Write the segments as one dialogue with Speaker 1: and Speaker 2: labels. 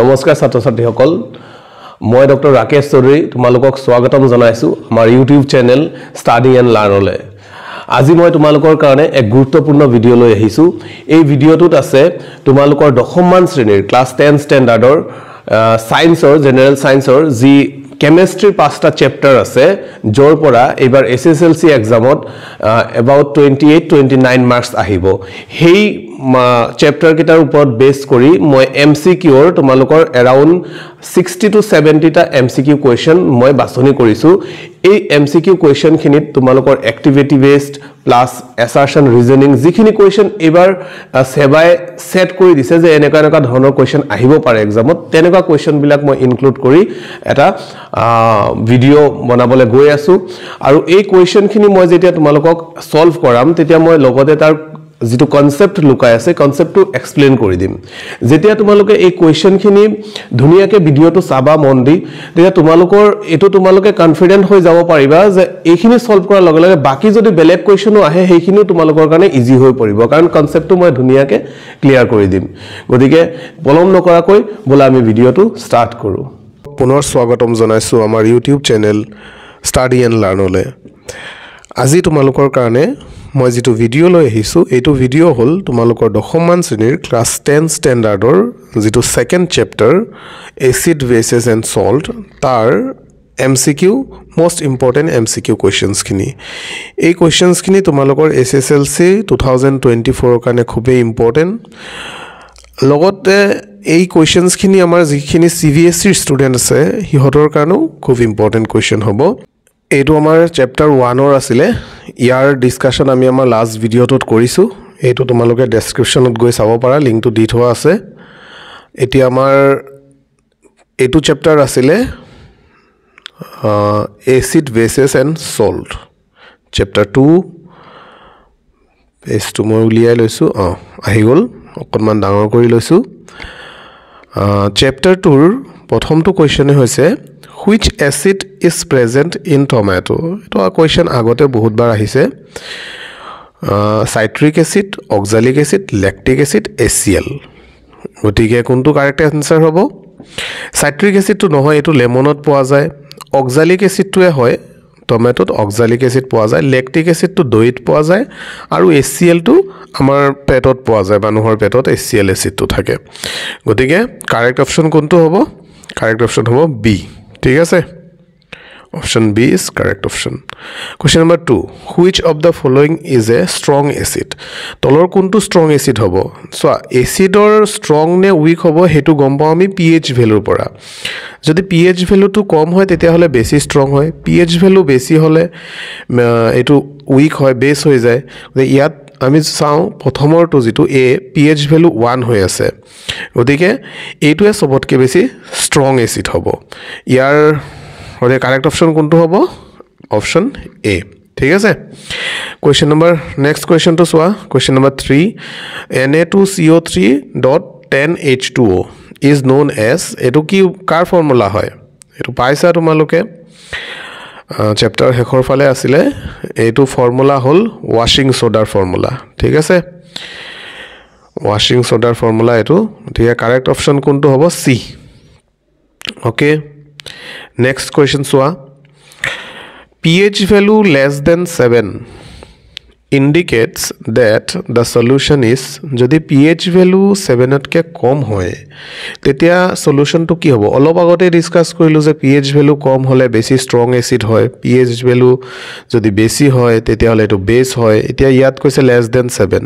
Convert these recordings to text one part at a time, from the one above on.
Speaker 1: নমস্কাৰ ছাত্ৰ ছাত্ৰীসকল মই ডক্টৰ ৰাকেশ চৌধুৰী তোমালোকক স্বাগতম জনাইছোঁ আমাৰ ইউটিউব চেনেল ষ্টাডি এণ্ড লাৰ্ণলৈ আজি মই তোমালোকৰ কাৰণে এক গুৰুত্বপূৰ্ণ ভিডিঅ' লৈ আহিছোঁ এই ভিডিঅ'টোত আছে তোমালোকৰ দশমমান শ্ৰেণীৰ ক্লাছ টেন ষ্টেণ্ডাৰ্ডৰ ছায়েন্সৰ জেনেৰেল ছায়েন্সৰ যি কেমেষ্ট্ৰিৰ পাঁচটা চেপ্টাৰ আছে য'ৰ পৰা এইবাৰ এছ এছ এল চি এক্সামত about twenty eight twenty nine marks আহিব সেই চেপ্টাৰকেইটাৰ ওপৰত বেছ কৰি মই এম চি কিউৰ তোমালোকৰ এৰাউণ্ড ছিক্সটি টু ছেভেণ্টিটা এম চি কিউ কুৱেশ্যন মই বাছনি কৰিছোঁ এই এম চি কিউ কুৱেশ্যনখিনিত তোমালোকৰ activity best plus assertion reasoning যিখিনি কুৱেশ্যন এইবাৰ ছেবাই ছেট কৰি দিছে যে এনেকুৱা এনেকুৱা ধৰণৰ কুৱেশ্যন আহিব পাৰে এক্সামত তেনেকুৱা কুৱেশ্যনবিলাক মই ইনক্লুড কৰি এটা ভিডিঅ' বনাবলৈ গৈ আছোঁ আৰু এই কুৱেশ্যনখিনি মই যেতিয়া তোমালোকক ছল্ভ কৰাম তেতিয়া মই লগতে তাৰ যিটো কনচেপ্ট লুকাই আছে কনচেপ্টটো এক্সপ্লেইন কৰি দিম যেতিয়া তোমালোকে এই কুৱেশ্যনখিনি ধুনীয়াকৈ ভিডিঅ'টো চাবা মন দি তেতিয়া তোমালোকৰ এইটো তোমালোকে কনফিডেণ্ট হৈ যাব পাৰিবা যে এইখিনি ছল্ভ কৰাৰ লগে লগে বাকী যদি বেলেগ কুৱেশ্যনো আহে সেইখিনিও তোমালোকৰ কাৰণে ইজি হৈ পৰিব কাৰণ কনচেপ্টটো মই ধুনীয়াকৈ ক্লিয়াৰ কৰি দিম গতিকে পলম নকৰাকৈ বোলে আমি ভিডিঅ'টো ষ্টাৰ্ট কৰোঁ পুনৰ স্বাগতম জনাইছোঁ আমাৰ ইউটিউব চেনেল ষ্টাডি এণ্ড লাৰ্ণলৈ আজি তোমালোকৰ কাৰণে মই যিটো ভিডিঅ' লৈ আহিছোঁ এইটো ভিডিঅ' হ'ল তোমালোকৰ দশমমান শ্ৰেণীৰ ক্লাছ টেন ষ্টেণ্ডাৰ্ডৰ যিটো second chapter acid bases and salt তাৰ M C Q most important M C Q কুৱেশ্যনছখিনি এই কুৱেশ্যনছখিনি তোমালোকৰ S S L C two thousand twenty ফ'ৰৰ কাৰণে খুবেই ইম্পৰ্টেণ্ট লগতে এই কুৱেশ্যনছখিনি আমাৰ যিখিনি চি বি এছ চিৰ ষ্টুডেণ্ট আছে সিহঁতৰ কাৰণেও খুব ইম্পৰ্টেণ্ট কুৱেশ্যন হ'ব এইটো আমাৰ চেপ্টাৰ ওৱানৰ আছিলে ইয়াৰ ডিছকাশ্যন আমি আমাৰ লাষ্ট ভিডিঅ'টোত কৰিছোঁ এইটো তোমালোকে ডেছক্ৰিপশ্যনত গৈ চাব পাৰা লিংকটো দি থোৱা আছে এতিয়া আমাৰ এইটো চেপ্টাৰ আছিলে acid bases and salt chapter two পেজটো মই উলিয়াই লৈছোঁ অঁ আহি গ'ল অকণমান ডাঙৰ কৰি লৈছোঁ চেপ্টাৰ টুৰ প্ৰথমটো কুৱেশ্যনে হৈছে which acid is present in tomato' এইটো কুৱেশ্যন আগতে বহুতবাৰ আহিছে citric acid oxalic acid lactic acid A C L গতিকে কোনটো কাৰেক্ট এনচাৰ হ'ব চাইট্ৰিক এচিডটো নহয় এইটো লেমনত পোৱা যায় অক্জালিক এচিডটোৱে হয় টমেট'ত অক্জালিক এচিড পোৱা যায় লেক্টিক এচিডটো দৈত পোৱা যায় আৰু এ চি এলটো আমাৰ পেটত পোৱা যায় মানুহৰ পেটত এ চি এল এচিডটো থাকে গতিকে কাৰেক্ট অপশ্যন কোনটো হ'ব কাৰেক্ট অপশ্যন হ'ব বি ঠিক আছে option B is correct option question number two which of the following is a strong acid তলৰ কোনটো ষ্ট্ৰং এচিড হ'ব চোৱা এচিডৰ ষ্ট্ৰং নে উইক হ'ব সেইটো গম পাওঁ আমি পি এইচ ভেলুৰ পৰা যদি পি এইচ ভেলুটো কম হয় তেতিয়াহ'লে বেছি ষ্ট্ৰং হয় পি এইচ ভেলু বেছি হ'লে এইটো উইক হয় বেছ হৈ যায় ইয়াত আমি চাওঁ প্ৰথমৰটো যিটো a P H value one হৈ আছে গতিকে এইটোৱে চবতকৈ বেছি ষ্ট্ৰং এচিড হ'ব ইয়াৰ গতিকে কাৰেক্ট অপশ্যন কোনটো হ'ব অপশ্যন এ ঠিক আছে কুৱেশ্যন নম্বৰ নেক্সট কুৱেশ্যনটো চোৱা question number three N A two C O' three dot ten H two O' is known as এইটো কি কাৰ ফৰ্মুলা হয় এইটো পাইছা তোমালোকে চেপ্টাৰ শেষৰ ফালে আছিলে এইটো ফৰ্মুলা হ'ল ৱাশ্বিং চ'ডাৰ ফৰ্মুলা ঠিক আছে ৱাশ্বিং চ'ডাৰ ফৰ্মুলা এইটো গতিকে কাৰেক্ট অপশ্যন কোনটো হ'ব চি অ'কে নেক্সট কুৱেশ্যন চোৱা P H value less than seven indicates that the solution is যদি পি এইচ ভেলু ছেভেনতকৈ কম হয় তেতিয়া চলুশ্যনটো কি হ'ব অলপ আগতে ডিছকাছ কৰিলোঁ যে পি এইচ ভেলু কম হ'লে বেছি ষ্ট্ৰং এচিড হয় পি এইচ ভেলু যদি বেছি হয় তেতিয়াহ'লে এইটো বেছ হয় এতিয়া ইয়াত কৈছে লেছ দেন ছেভেন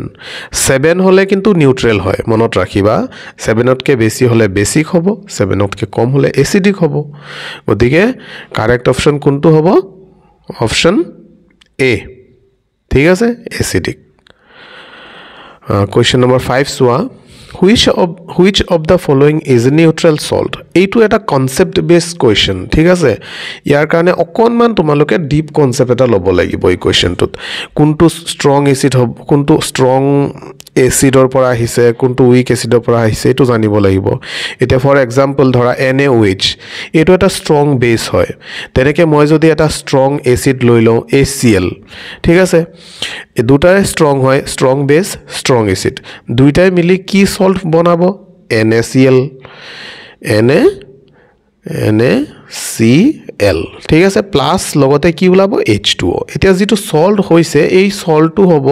Speaker 1: ছেভেন হ'লে কিন্তু নিউট্ৰেল হয় মনত ৰাখিবা ছেভেনতকৈ বেছি হ'লে বেছিক হ'ব ছেভেনতকৈ কম হ'লে এচিডিক হ'ব গতিকে কাৰেক্ট অপশ্যন কোনটো হ'ব অপশ্যন এ ঠিক আছে এচিডিক কুৱেশ্যন নম্বৰ ফাইভ চোৱা which of which of the following is neutral salt এইটো এটা কনচেপ্ট বেছড কুৱেশ্যন ঠিক আছে ইয়াৰ কাৰণে অকণমান তোমালোকে ডিপ কনচেপ্ট এটা ল'ব লাগিব এই কুৱেশ্যনটোত কোনটো ষ্ট্ৰং এচিড হ'ব কোনটো ষ্ট্ৰং এচিডৰ পৰা আহিছে কোনটো উইক এচিডৰ পৰা আহিছে এইটো জানিব লাগিব এতিয়া ফৰ এক্সাম্পল ধৰা এন এ উইচ এইটো এটা ষ্ট্ৰং বেছ হয় তেনেকৈ মই যদি এটা ষ্ট্ৰং এচিড লৈ লওঁ এ চি এল ঠিক আছে দুটাৰে ষ্ট্ৰং হয় ষ্ট্ৰং বেছ ষ্ট্ৰং এচিড দুয়োটাই মিলি কি চল্ট চল্ট বনাব N A C L N A N A C L ঠিক আছে প্লাছ লগতে কি ওলাব এইচ টু অ' এতিয়া যিটো চল্ট হৈছে এই চল্টটো হ'ব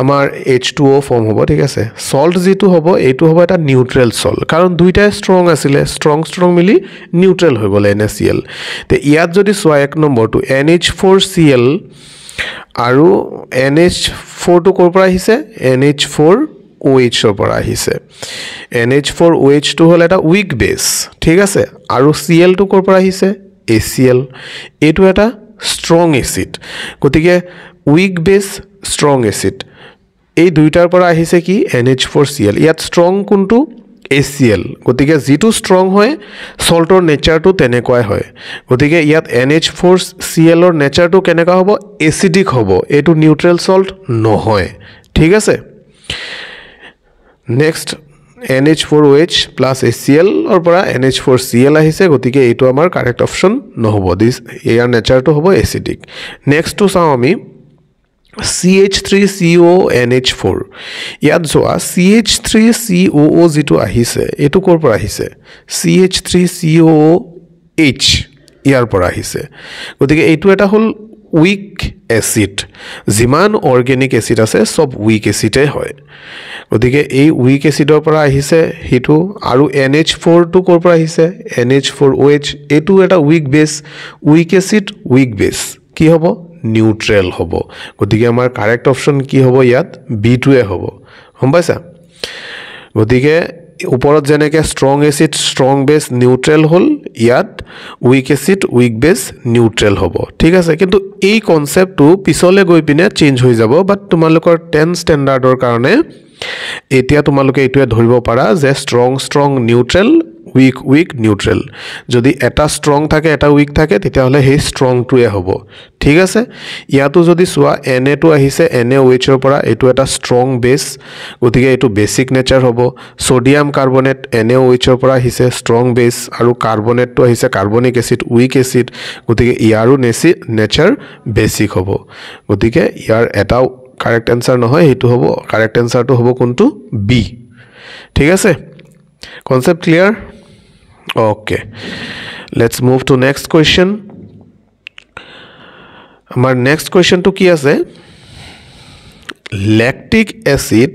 Speaker 1: আমাৰ এইচ টু অ' ফৰ্ম হ'ব ঠিক আছে চল্ট যিটো হ'ব এইটো হ'ব এটা নিউট্ৰেল চল্ট কাৰণ দুয়োটাই ষ্ট্ৰং আছিলে ষ্ট্ৰং ষ্ট্ৰং মিলি নিউট্ৰেল হৈ গ'লে এন এ চি এল এতিয়া ইয়াত যদি চোৱা এক নম্বৰটো N H four C L আৰু এন এইচ ফ'ৰটো ক'ৰ পৰা আহিছে এন এইচ ফ'ৰ ও এইচৰ পৰা আহিছে এন এইচ ফ'ৰ ও হ'ল এটা উইক বেছ ঠিক আছে আৰু চি এলটো ক'ৰ পৰা আহিছে এ চি এল এইটো এটা ষ্ট্ৰং এচিড গতিকে উইক বেছ ষ্ট্ৰং এচিড এই দুয়োটাৰ পৰা আহিছে কি N H four C L ইয়াত ষ্ট্ৰং কোনটো এ চি এল গতিকে যিটো ষ্ট্ৰং হয় চল্টৰ নেচাৰটো তেনেকুৱাই হয় গতিকে ইয়াত এন এইচ ফ'ৰ চি এলৰ নেচাৰটো কেনেকুৱা হ'ব এচিডিক হ'ব এইটো নিউট্ৰেল চল্ট নহয় ঠিক আছে next N H four O' H plus A C এলৰ পৰা N H four C L আহিছে গতিকে এইটো আমাৰ কাৰেক্ট অপশ্যন নহ'ব দিছ ইয়াৰ নেচাৰটো হ'ব এচিডিক নেক্সটটো চাওঁ আমি C H three C O' N H four ইয়াত যোৱা C H three C O' O' যিটো আহিছে এইটো ক'ৰ পৰা আহিছে C H three C O' O' H ইয়াৰ পৰা আহিছে গতিকে এইটো এটা হ'ল উইক এচিড যিমান অৰ্গেনিক এচিড আছে চব উইক এচিডেই হয় গতিকে এই উইক এচিডৰ পৰা আহিছে সেইটো আৰু এন এইচ ফ'ৰটো ক'ৰ পৰা আহিছে N H four O' H এইটো এটা weak base weak acid weak base কি হ'ব নিউট্ৰেল হ'ব গতিকে আমাৰ কাৰেক্ট অপশ্যন কি হ'ব ইয়াত বিটোৱে হ'ব গম পাইছা গতিকে ওপৰত যেনেকৈ strong acid strong base neutral হ'ল ইয়াত weak acid weak base neutral হ'ব ঠিক আছে কিন্তু এই কনচেপ্টটো পিছলৈ গৈ পিনে চেঞ্জ হৈ যাব বাট তোমালোকৰ টেন ষ্টেণ্ডাৰ্ডৰ কাৰণে এতিয়া তোমালোকে এইটোৱে ধৰিব পাৰা যে strong strong neutral weak weak neutral যদি এটা ষ্ট্ৰং থাকে এটা উইক থাকে তেতিয়াহ'লে সেই ষ্ট্ৰংটোৱে হ'ব ঠিক আছে ইয়াতো যদি চোৱা এন এটো আহিছে এন এ ৱেইটছৰ পৰা এইটো এটা ষ্ট্ৰং বেছ গতিকে এইটো বেছিক নেচাৰ হ'ব ছ'ডিয়াম কাৰ্বনেট এন এ ৱেইটছৰ পৰা আহিছে ষ্ট্ৰং বেছ আৰু কাৰ্বনেটটো আহিছে কাৰ্বনিক এচিড উইক এচিড গতিকে ইয়াৰো নেচি নেচাৰ বেছিক হ'ব গতিকে ইয়াৰ এটাও কাৰেক্ট এনচাৰ নহয় সেইটো হ'ব কাৰেক্ট এনচাৰটো হ'ব কোনটো বি ঠিক আছে concept clear okay let's move to next question আমাৰ নেক্সট কুৱেশ্যনটো কি আছে lactic acid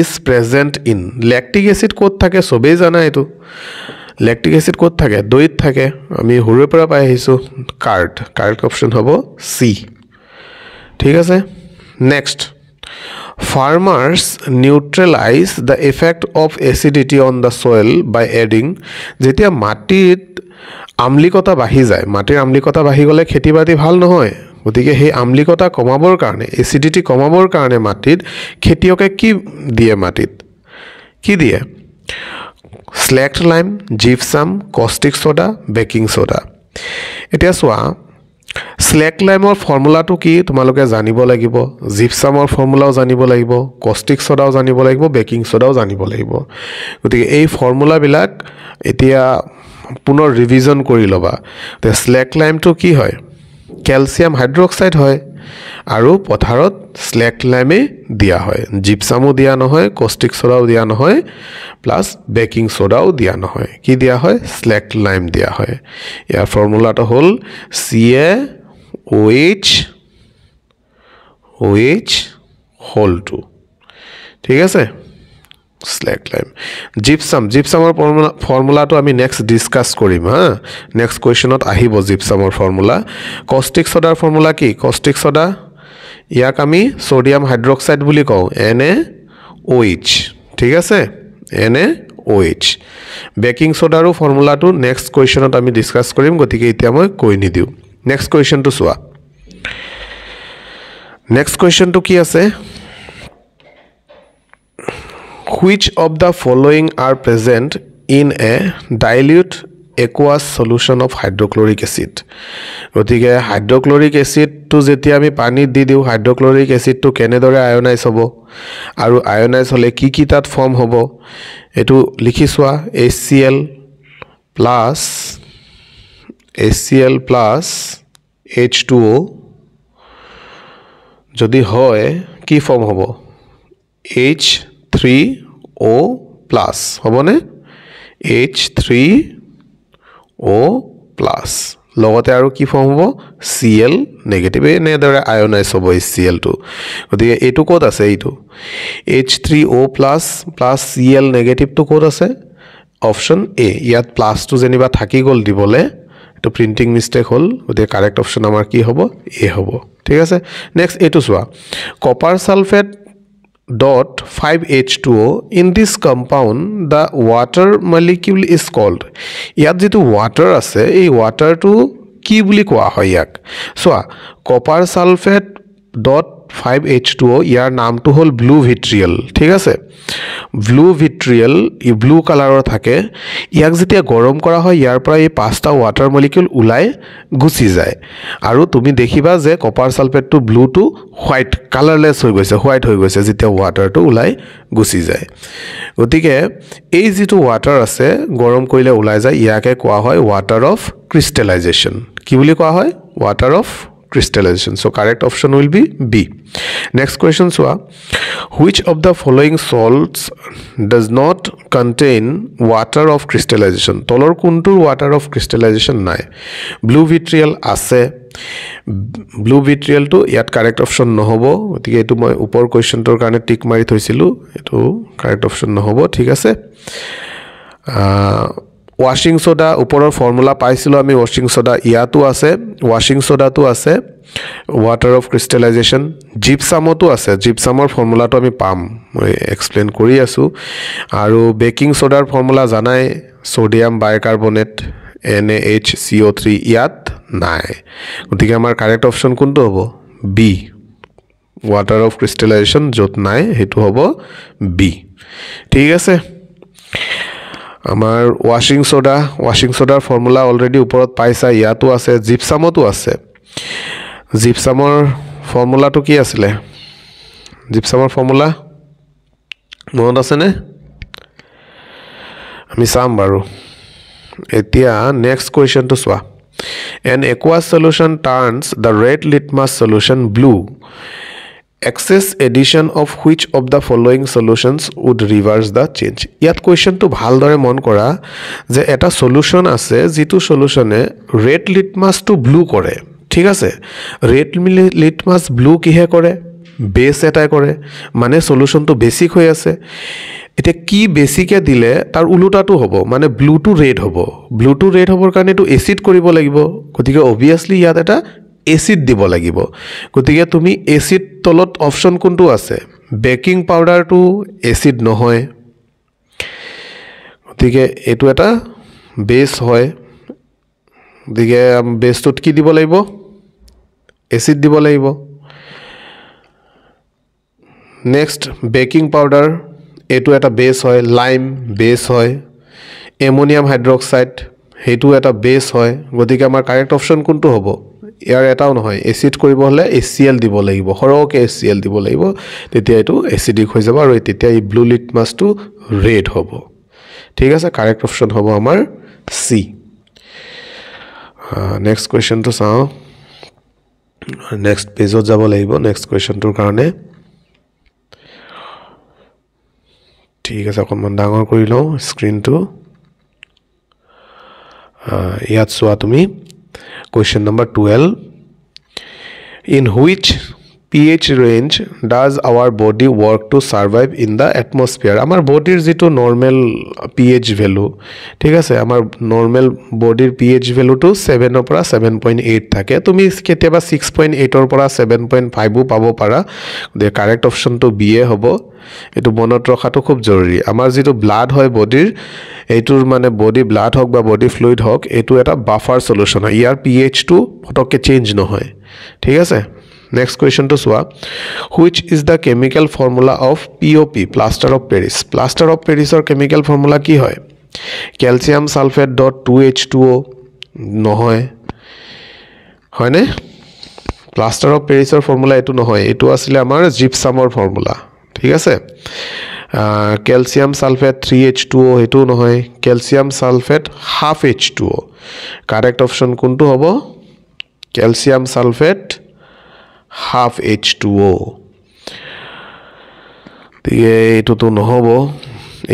Speaker 1: is present in lactic acid ক'ত থাকে চবেই জানা এইটো লেক্টিক এচিড ক'ত থাকে দৈত থাকে আমি সৰুৰে পৰা পাই আহিছোঁ কাৰ্ড কাৰ্ড অপশ্যন হ'ব চি ঠিক আছে next farmers neutralize the effect of acidity on the soil by adding যেতিয়া মাটিত আম্লিকতা বাঢ়ি যায় মাটিৰ আম্লিকতা বাঢ়ি গ'লে খেতি বাতি ভাল নহয় গতিকে সেই আম্লিকতা কমাবৰ কাৰণে এচিডিটি কমাবৰ কাৰণে মাটিত খেতিয়কে কি দিয়ে মাটিত কি দিয়ে slaked lime gypsum caustic soda baking soda এতিয়া চোৱা শ্লেক লাইমৰ ফৰ্মুলাটো কি তোমালোকে জানিব লাগিব জিপচামৰ ফৰ্মুলাও জানিব লাগিব কষ্টিক চ'দাও জানিব লাগিব বেকিং চ'দাও জানিব লাগিব গতিকে এই ফৰ্মুলাবিলাক এতিয়া পুনৰ ৰিভিজন কৰি ল'বা গতিকে শ্লেক লাইমটো কি হয় কেলছিয়াম হাইড্ৰক্সাইড হয় আৰু পথাৰত শ্লেক লাইমে দিয়া হয় জিপচামো দিয়া নহয় কষ্টিক চ'ডাও দিয়া নহয় প্লাছ বেকিং চ'ডাও দিয়া নহয় কি দিয়া হয় শ্লেক লাইম দিয়া হয় ইয়াৰ ফৰ্মুলাটো হ'ল C A O' H O' H হলটো ঠিক আছে শ্লেগ লাইম জিপচাম জিপচামৰ ফৰ্মুলা ফৰ্মুলাটো আমি নেক্সট ডিছকাছ কৰিম হা নেক্সট কুৱেশ্যনত আহিব জিপচামৰ ফৰ্মুলা কষ্টিক চ'দাৰ ফৰ্মুলা কি কষ্টিক চ'দা ইয়াক আমি ছ'ডিয়াম হাইড্ৰক্সাইড বুলি কওঁ এনে অ' এইচ ঠিক আছে এনে অ' এইচ বেকিং চ'দাৰো ফৰ্মুলাটো নেক্সট কুৱেশ্যনত আমি ডিছকাছ কৰিম গতিকে এতিয়া মই কৈ নিদিওঁ নেক্সট কুৱেশ্যনটো চোৱা নেক্সট কুৱেশ্যনটো কি আছে which of the following are present in a dilute aqueous solution of hydrochloric acid গতিকে হাইড্ৰক্লৰিক এচিডটো যেতিয়া আমি পানীত দি দিওঁ হাইড্ৰক্লৰিক এচিডটো কেনেদৰে আয়নাইজ হ'ব আৰু আয়নাইজ হ'লে কি কি তাত ফৰ্ম হ'ব এইটো লিখি চোৱা H C L plus H C L plus H two O' যদি হয় কি ফৰ্ম হ'ব এইচ থ্ৰী অ' প্লাছ হ'বনে এইচ থ্ৰী অ' প্লাছ লগতে আৰু কি ফৰ্ম হ'ব চি এল নেগেটিভ এনেদৰে আয়নাইজ হ'ব এই চি এলটো গতিকে এইটো ক'ত আছে এইটো H three O' plus plus C L নেগেটিভটো ক'ত আছে অপশ্যন এ ইয়াত প্লাছটো যেনিবা থাকি গ'ল দিবলৈ এইটো প্ৰিণ্টিং মিষ্টেক হ'ল গতিকে কাৰেক্ট অপশ্যন আমাৰ কি হ'ব এ হ'ব ঠিক আছে নেক্সট এইটো চোৱা copper sulphate dot 5H2O. In this compound, the water molecule is called. Yad jitu water ase, e water to ki buli kwa hoyak. So, copper sulfate dot 5H2O ইয়াৰ নামটো হ'ল ব্লু ভিট্ৰিয়েল ঠিক আছে ব্লু ভিট্ৰিয়েল ই blue কালাৰৰ থাকে ইয়াক যেতিয়া গৰম কৰা হয় ইয়াৰ পৰা এই পাঁচটা ৱাটাৰ মলিকিউল ওলাই গুচি যায় আৰু তুমি দেখিবা যে কপাৰ ছালফেটটো ব্লুটো হোৱাইট কালাৰলেছ হৈ গৈছে হোৱাইট হৈ গৈছে যেতিয়া ৱাটাৰটো ওলাই গুচি যায় গতিকে এই যিটো ৱাটাৰ আছে গৰম কৰিলে ওলাই যায় ইয়াকে কোৱা হয় ৱাটাৰ অফ ক্ৰিষ্টেলাইজেশ্যন কি বুলি কোৱা হয় water of crystallization. So correct option will be B. Next question so which of the following salts does not contain water of crystallization? Tolor kuntu water of crystallization nai. Blue vitriol ase. Blue vitriol to yet correct option no hobo. Tike to my upper question to kane tick marithoisilu. Correct option no hobo. Tigase. Uh, washing soda ওপৰৰ formula পাইছিল আমি washing soda ইয়াতো আছে washing সোডাতো আছে water of ক্ৰিস্টেলাইজেশন জিপসামতো আছে জিপসামৰ ফৰ্মুলাটো আমি পাম মই এক্সপ্লেইন কৰি আছো আৰু বেকিং সোডাৰ ফৰ্মুলা জানাই sodium bicarbonate N A H C O three ইয়াত নাই গতি আমাৰ কাৰেক্ট অপশন কোনটো হব বি ওয়াটাৰ অফ ক্ৰিস্টেলাইজেশন যত নাই হেতু হব বি ঠিক আছে আমাৰ ৱাশ্বিং চ'ডা ৱাশ্বিং চ'ডাৰ ফৰ্মুলা অলৰেডি ওপৰত পাইছা ইয়াতো আছে জিপচামতো আছে জিপচামৰ ফৰ্মুলাটো কি আছিলে জিপচামৰ ফৰ্মুলা মনত আছেনে আমি চাম বাৰু এতিয়া নেক্সট কুৱেশ্যনটো চোৱা an aqua solution turns the red litmus solution blue excess addition of which of the following solutions would reverse the change ইয়াত কুৱেশ্যনটো ভালদৰে মন কৰা যে এটা চলুশ্যন আছে যিটো চলুশ্যনে ৰেড লিটমাছটো ব্লু কৰে ঠিক আছে ৰেড লিটমাছ ব্লু কিহে কৰে বেছ এটাই কৰে মানে চলুশ্যনটো বেছিক হৈ আছে এতিয়া কি বেছিকৈ দিলে তাৰ ওলোটাটো হ'ব মানে ব্লু টু ৰেড হ'ব ব্লু টু ৰেড হ'বৰ কাৰণে এইটো এচিড কৰিব লাগিব গতিকে অভিয়াছলি ইয়াত এটা এচিড দিব লাগিব গতিকে তুমি এচিড তলত অপশ্যন কোনটো আছে বেকিং পাউডাৰটো এচিড নহয় গতিকে এইটো এটা বেছ হয় গতিকে বেছটোত কি দিব লাগিব এচিড দিব লাগিব নেক্সট বেকিং পাউডাৰ এইটো এটা বেছ হয় লাইম বেছ হয় এমনিয়াম হাইড্ৰক্সাইড সেইটো এটা বেছ হয় গতিকে আমাৰ কাৰেক্ট অপশ্যন কোনটো হ'ব ইয়াৰ এটাও নহয় এচিড কৰিব হ'লে এ চি এল দিব লাগিব সৰহকৈ এ চি এল দিব লাগিব তেতিয়া এইটো এচিডিক হৈ যাব আৰু তেতিয়া এই ব্লু লিট মাছটো ৰেড হ'ব ঠিক আছে কাৰেক্ট অপশ্যন হ'ব আমাৰ চি নেক্সট কুৱেশ্যনটো চাওঁ নেক্সট পেজত যাব লাগিব নেক্সট কুৱেশ্যনটোৰ কাৰণে ঠিক আছে অকণমান ডাঙৰ কৰি লওঁ স্ক্ৰীণটো ইয়াত চোৱা তুমি question number twelve in which pH range does our body work to survive in the atmosphere আমাৰ বডিৰ যিটো নৰ্মেল পি এইচ ভেলু ঠিক আছে আমাৰ নৰ্মেল বডিৰ পি এইচ ভেলুটো ছেভেনৰ পৰা ছেভেন পইণ্ট এইট থাকে তুমি কেতিয়াবা ছিক্স পইণ্ট এইটৰ পৰা ছেভেন পইণ্ট ফাইভো পাব পাৰা গতিকে কাৰেক্ট অপশ্যনটো বিয়ে হ'ব এইটো মনত ৰখাটো খুব জৰুৰী আমাৰ যিটো ব্লাড হয় বডিৰ এইটোৰ মানে বডি ব্লাড হওক বা বডি ফ্লুইড হওক এইটো এটা বাফাৰ চলিউশ্যন হয় ইয়াৰ পি এইচটো পটককৈ চেঞ্জ নহয় ঠিক আছে নেক্সট কুৱেশ্যনটো চোৱা which is the chemical formula of P O' P plaster of Paris plaster of পেৰিছৰ কেমিকেল ফৰ্মুলা কি হয় calcium sulphate dot two H two O' নহয় হয়নে প্লাষ্টাৰ অফ পেৰিছৰ ফৰ্মুলা এইটো নহয় এইটো আছিলে আমাৰ জিপছামৰ ফৰ্মুলা ঠিক আছে calcium sulphate three H two O' সেইটো নহয় calcium sulphate half H two O' correct option কোনটো হ'ব calcium sulphate half H two O' গতিকে এইটোতো নহ'ব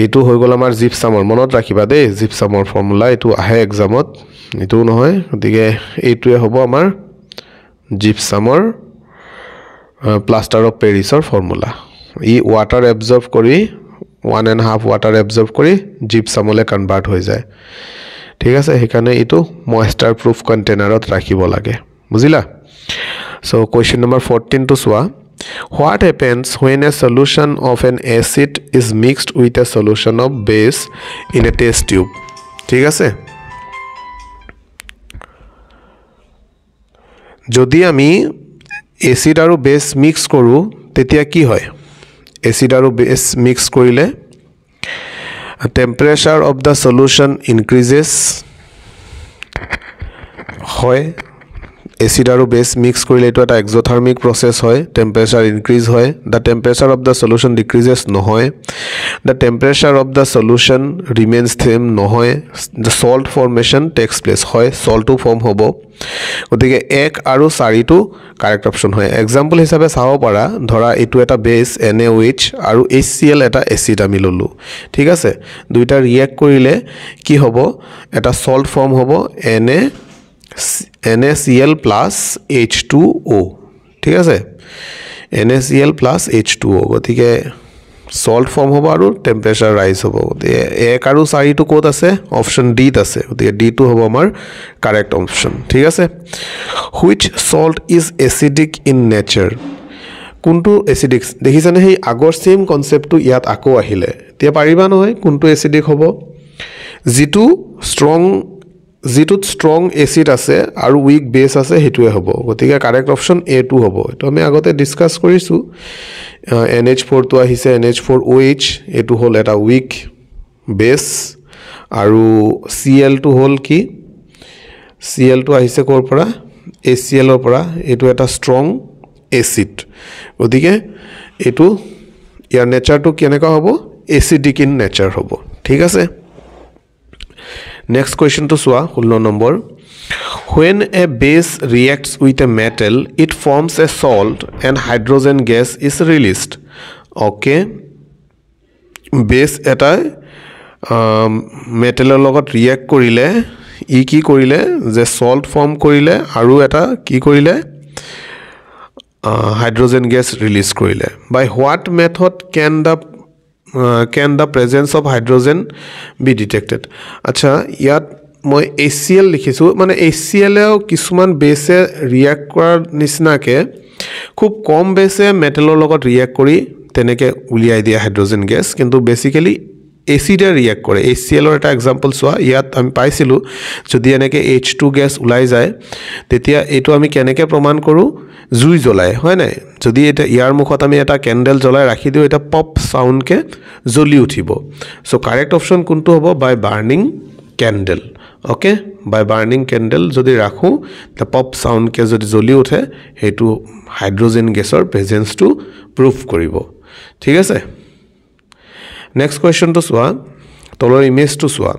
Speaker 1: এইটো হৈ গ'ল আমাৰ জিপচামৰ মনত ৰাখিবা দেই জিপচামৰ ফৰ্মুলা এইটো আহে এক্সামত এইটোও নহয় গতিকে এইটোৱে হ'ব আমাৰ জিপচামৰ প্লাষ্টাৰ অফ পেৰিছৰ ফৰ্মুলা ই ৱাটাৰ এবজৰ্ভ কৰি one and half water absorb কৰি জিপচামলৈ কনভাৰ্ট হৈ যায় ঠিক আছে সেইকাৰণে এইটো মইশ্চাৰ প্ৰুফ কণ্টেইনাৰত ৰাখিব লাগে বুজিলা So question number 14 to swa. What happens when a solution of an acid is mixed with a solution of base in a test tube? ঠিক আছে যদি আমি এচিড আৰু বেছ মিক্স কৰোঁ তেতিয়া কি হয় এচিড আৰু বেছ মিক্স কৰিলে temperature of the solution increases হয় এচিড আৰু বেছ মিক্স কৰিলে এইটো এটা এক্সথাৰ্মিক প্ৰচেছ হয় টেম্পাৰেচাৰ ইনক্ৰিজ হয় the temperature of the solution decreases নহয় the temperature of the solution remains same নহয় the salt formation takes place হয় চল্টো ফৰ্ম হ'ব গতিকে এক আৰু চাৰিটো কাৰেক্ট অপশ্যন হয় এক্সাম্পল হিচাপে চাব পাৰা ধৰা এইটো এটা বেছ এন এ উইচ আৰু এইচ চি এল এটা এচিড আমি ল'লোঁ ঠিক আছে দুইটা ৰিয়েক্ট কৰিলে কি হ'ব এটা চল্ট ফৰ্ম হ'ব N N S E L plus H two O' ঠিক আছে N S E L plus H two O' গতিকে চল্ট ফৰ্ম হ'ব আৰু টেম্পাৰেচাৰ ৰাইজ হ'ব গতিকে এক আৰু চাৰিটো ক'ত আছে অপশ্যন ডিত আছে গতিকে ডিটো হ'ব আমাৰ কাৰেক্ট অপশ্যন ঠিক আছে which salt is acidic in nature কোনটো এচিডিক দেখিছেনে সেই আগৰ ছেইম কনচেপ্টটো ইয়াত আকৌ আহিলে এতিয়া পাৰিবা নহয় কোনটো এচিডিক হ'ব যিটো ষ্ট্ৰং যিটোত ষ্ট্ৰং এচিড আছে আৰু উইক বেছ আছে সেইটোৱে হ'ব গতিকে কাৰেক্ট অপশ্যন এইটো হ'ব এইটো আমি আগতে ডিছকাছ কৰিছোঁ এন এইচ ফ'ৰটো আহিছে N H four O' H এইটো হ'ল এটা উইক বেছ আৰু চি এলটো হ'ল কি চি এলটো আহিছে ক'ৰ পৰা এ চি এলৰ পৰা এইটো এটা ষ্ট্ৰং এচিড গতিকে এইটো ইয়াৰ নেচাৰটো কেনেকুৱা হ'ব এচিডিক ইন নেচাৰ হ'ব ঠিক আছে নেক্সট কুৱেশ্যনটো চোৱা ষোল্ল number when a base reacts with a metal it forms a salt and hydrogen gas is released okay base এটাই মেটেলৰ লগত ৰিয়েক্ট কৰিলে ই কি কৰিলে যে চল্ট ফৰ্ম কৰিলে আৰু এটা কি কৰিলে হাইড্ৰজেন গেছ ৰিলিজ কৰিলে by what method can the can the presence of hydrogen be detected আচ্ছা ইয়াত মই এইচ চি এল লিখিছোঁ মানে এইচ চি এলেও কিছুমান বেছে ৰিয়েক্ট কৰাৰ নিচিনাকৈ খুব কম বেছে মেটেলৰ লগত ৰিয়েক্ট কৰি তেনেকৈ উলিয়াই দিয়ে হাইড্ৰজেন গেছ কিন্তু বেছিকেলি এচিডে ৰিয়েক্ট কৰে এইচ চি এলৰ এটা এক্সাম্পল চোৱা ইয়াত আমি পাইছিলোঁ যদি এনেকৈ এইচ টু গেছ ওলাই যায় তেতিয়া এইটো আমি কেনেকৈ প্ৰমাণ কৰোঁ জুই জ্বলায় হয় নাই যদি এতিয়া ইয়াৰ মুখত আমি এটা কেণ্ডেল জ্বলাই ৰাখি দিওঁ এতিয়া পপ চাউণ্ডকৈ জ্বলি উঠিব চ' কাৰেক্ট অপশ্যন কোনটো হ'ব by burning candle okay by burning candle যদি ৰাখোঁ তেতিয়া পপ চাউণ্ডকে যদি জ্বলি উঠে সেইটো হাইড্ৰজেন গেছৰ প্ৰেজেঞ্চটো প্ৰুভ কৰিব ঠিক আছে নেক্সট কুৱেশ্যনটো চোৱা তলৰ ইমেজটো চোৱা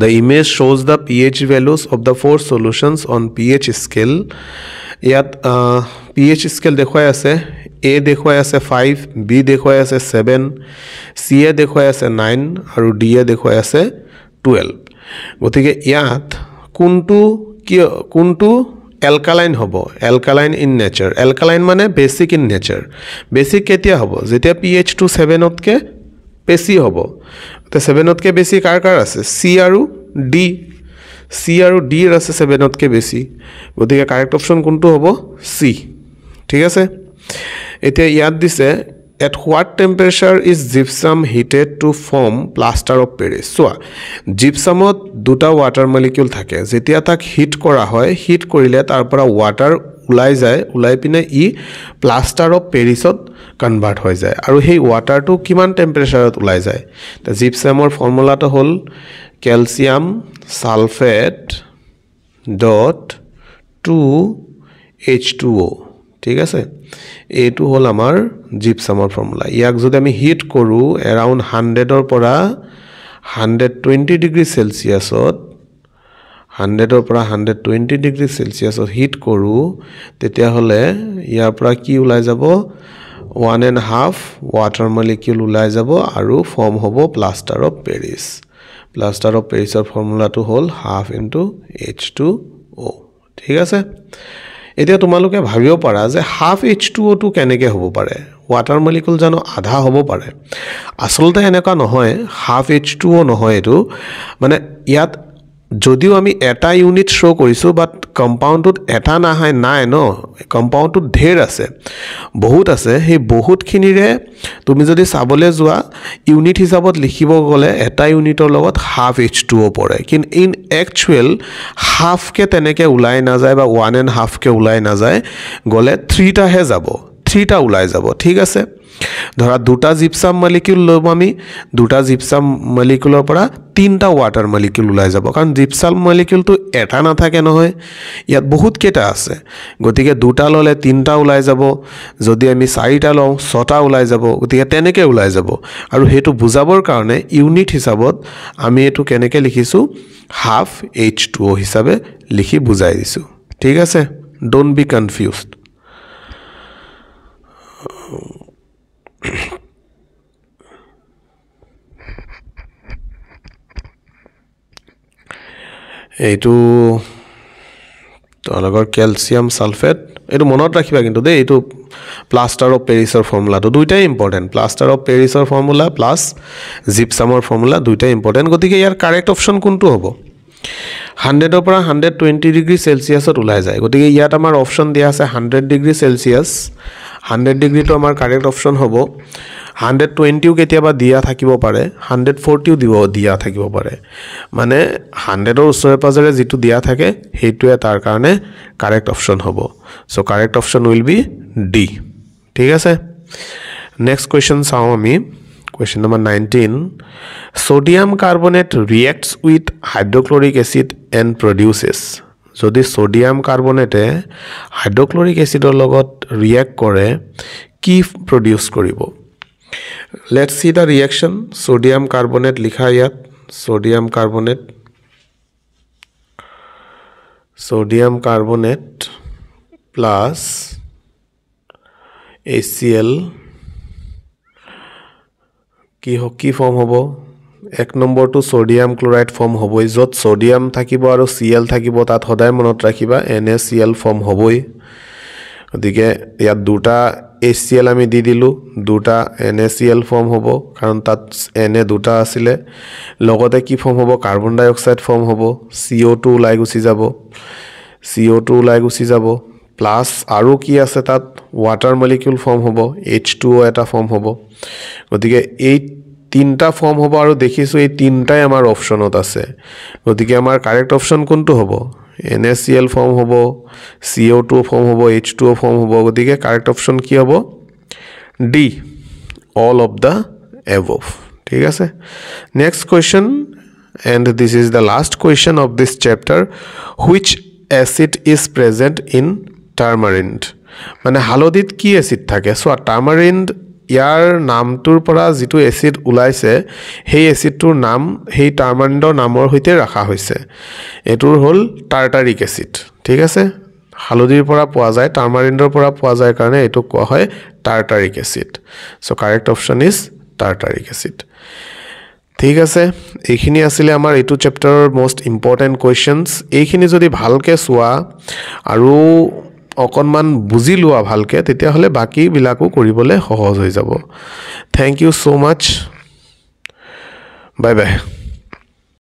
Speaker 1: দ্য ইমেজ শ্ব'জ the P H values of the four solutions on P H scale ইয়াত পি এইচ স্কেল দেখুৱাই আছে এ দেখুৱাই আছে ফাইভ বি দেখুৱাই আছে ছেভেন চি এ দেখুৱাই আছে নাইন আৰু ডি এ দেখুৱাই আছে টুৱেল্ভ গতিকে ইয়াত কোনটো কিয় কোনটো এলকালাইন হ'ব এলকালাইন ইন নেচাৰ এলকালাইন মানে বেচিক ইন নেচাৰ বেচিক কেতিয়া হ'ব যেতিয়া পি এইচ টু ছেভেনতকৈ বেছি হ'ব ছেভেনতকৈ বেছি কাৰ কাৰ আছে চি আৰু ডি চি আৰু ডিৰ আছে ছেভেনতকৈ বেছি গতিকে কাৰেক্ট অপশ্যন কোনটো হ'ব চি ঠিক আছে এতিয়া ইয়াত দিছে at what temperature is gypsum heated to form plaster of Paris চোৱা জিপচামত দুটা ৱাটাৰ মলিকিউল থাকে যেতিয়া তাক হিট কৰা হয় হিট কৰিলে তাৰ পৰা ৱাটাৰ ওলাই যায় ওলাই পিনে ই প্লাষ্টাৰ অফ পেৰিছত কনভাৰ্ট হৈ যায় আৰু সেই ৱাটাৰটো কিমান টেম্পেৰেচাৰত ওলাই যায় জিপচামৰ ফৰ্মুলাটো হ'ল calcium sulphate dot two H two O' ঠিক আছে এইটো হ'ল আমাৰ জিপচামৰ ফৰ্মুলা ইয়াক যদি আমি হিট কৰোঁ এৰাউণ্ড হাণ্ড্ৰেডৰ পৰা হাণ্ড্ৰেড টুৱেণ্টি ডিগ্ৰী চেলচিয়াছত হাণ্ড্ৰেডৰ পৰা হাণ্ড্ৰেড টুৱেণ্টি ডিগ্ৰী চেলচিয়াছত হিট কৰোঁ তেতিয়াহ'লে ইয়াৰ পৰা কি ওলাই যাব one and half water molecule ওলাই যাব আৰু ফৰ্ম হ'ব plaster of Paris plaster of পেৰিছৰ ফৰ্মুলাটো হ'ল half into H two O' ঠিক আছে এতিয়া তোমালোকে ভাবিব পাৰা যে হাফ এইচ টু অ'টো কেনেকৈ হ'ব পাৰে ৱাটাৰ মলিকুল জানো আধা হ'ব পাৰে আচলতে এনেকুৱা নহয় হাফ এইচ টু অ' নহয় এইটো মানে ইয়াত যদিও আমি এটা ইউনিট শ্ব' কৰিছোঁ বাট কম্পাউণ্ডটোত এটা নাহে নাই ন কম্পাউণ্ডটোত ঢেৰ আছে বহুত আছে সেই বহুতখিনিৰে তুমি যদি চাবলৈ যোৱা ইউনিট হিচাপত লিখিব গ'লে এটা ইউনিটৰ লগত হাফ এইচ টুও পৰে কিন্তু ইন একচুৱেল হাফকৈ তেনেকৈ ওলাই নাযায় বা ওৱান এণ্ড হাফকৈ ওলাই নাযায় গ'লে থ্ৰীটাহে যাব থ্ৰীটা ওলাই যাব ঠিক আছে ধৰা দুটা জিপচাম মালিকিউল ল'ম আমি দুটা জিপচাম মালিকিউলৰ পৰা তিনিটা ৱাটাৰ মালিকিউল ওলাই যাব কাৰণ জিপচাম মালিকিউলটো এটা নাথাকে নহয় ইয়াত বহুতকেইটা আছে গতিকে দুটা ল'লে তিনিটা ওলাই যাব যদি আমি চাৰিটা লওঁ ছটা ওলাই যাব গতিকে তেনেকৈ ওলাই যাব আৰু সেইটো বুজাবৰ কাৰণে ইউনিট হিচাপত আমি এইটো কেনেকৈ লিখিছোঁ হাফ এইচ টু অ' হিচাপে লিখি বুজাই দিছোঁ ঠিক আছে ড'ণ্ট বি কনফিউজড এইটো তেওঁলোকৰ কেলছিয়াম ছালফেট এইটো মনত ৰাখিবা কিন্তু দেই এইটো প্লাষ্টাৰ অফ পেৰিছৰ ফৰ্মুলাটো দুয়োটাই ইম্পৰ্টেণ্ট প্লাষ্টাৰ অফ পেৰিছৰ ফৰ্মুলা প্লাছ জিপছামৰ ফৰ্মুলা দুইটাই ইম্পৰ্টেণ্ট গতিকে ইয়াৰ কাৰেক্ট অপশ্যন কোনটো হ'ব হাণ্ড্ৰেডৰ পৰা হাণ্ড্ৰেড টুৱেণ্টি ডিগ্ৰী চেলচিয়াছত ওলাই যায় গতিকে ইয়াত আমাৰ অপশ্যন দিয়া আছে হাণ্ড্ৰেড ডিগ্ৰী চেলচিয়াছ হাণ্ড্ৰেড ডিগ্ৰীটো আমাৰ কাৰেক্ট অপশ্যন হ'ব হাণ্ড্ৰেড টুৱেণ্টিও কেতিয়াবা দিয়া থাকিব পাৰে হাণ্ড্ৰেড ফৰ্টিও দিব দিয়া থাকিব পাৰে মানে হাণ্ড্ৰেডৰ ওচৰে পাঁজৰে যিটো দিয়া থাকে সেইটোৱে তাৰ কাৰণে কাৰেক্ট অপশ্যন হ'ব so' correct option will be D ঠিক আছে নেক্সট কুৱেশ্যন চাওঁ আমি question number nineteen sodium carbonate reacts with hydrochloric acid and produces যদি ছ'ডিয়াম কাৰ্বনেটে হাইড্ৰক্লৰিক এচিডৰ লগত ৰিয়েক্ট কৰে কি প্ৰডিউচ কৰিব let see the reaction sodium carbonate লিখা ইয়াত sodium carbonate sodium carbonate plus A C L কি কি ফৰ্ম হ'ব এক নম্বৰটো ছ'ডিয়াম ক্ল'ৰাইড ফৰ্ম হ'বই য'ত ছ'ডিয়াম থাকিব আৰু চি এল থাকিব তাত সদায় মনত ৰাখিবা N A C L form হ'বই গতিকে ইয়াত দুটা এইচ চি এল আমি দি দিলোঁ দুটা N A C L form হ'ব কাৰণ তাত এন এ দুটা আছিলে লগতে কি ফৰ্ম হ'ব কাৰ্বন ডাই অক্সাইড ফৰ্ম হ'ব চি অ' টু ওলাই গুচি যাব চি অ' টু ওলাই গুচি যাব প্লাছ আৰু কি আছে তাত ৱাটাৰ মলিকিউল ফৰ্ম হ'ব এইচ টু অ' এটা ফৰ্ম হ'ব গতিকে এই তিনিটা ফৰ্ম হ'ব আৰু দেখিছোঁ এই তিনিটাই আমাৰ অপশ্যনত আছে গতিকে আমাৰ কাৰেক্ট অপশ্যন কোনটো হ'ব N S C L form হ'ব চি অ' টু ফৰ্ম হ'ব এইচ টু অ' ফৰ্ম হ'ব গতিকে কাৰেক্ট অপশ্যন কি হ'ব D all of the above ঠিক আছে next question and this is the last question of this chapter which acid is present in tamarind মানে হালধিত কি এচিড থাকে চোৱা টাৰ্মাৰিণ্ড ইয়াৰ নামটোৰ পৰা যিটো এচিড ওলাইছে সেই এচিডটোৰ নাম সেই টাৰ্মাণ্ড নামৰ সৈতে ৰখা হৈছে এইটোৰ হ'ল টাৰ্টাৰিক এচিড ঠিক আছে হালধিৰ পৰা পোৱা যায় টাৰ্মাৰিণ্ডৰ পৰা পোৱা যায় কাৰণে এইটোক কোৱা হয় tartaric acid so' correct option is tartaric acid ঠিক আছে এইখিনি আছিলে আমাৰ এইটো চেপ্টাৰৰ মষ্ট ইম্পৰ্টেণ্ট কুৱেশ্যনছ এইখিনি যদি ভালকৈ চোৱা আৰু অকণমান বুজি লোৱা ভালকৈ তেতিয়াহ'লে বাকীবিলাকো কৰিবলৈ সহজ হৈ যাব thank you so' much bye bye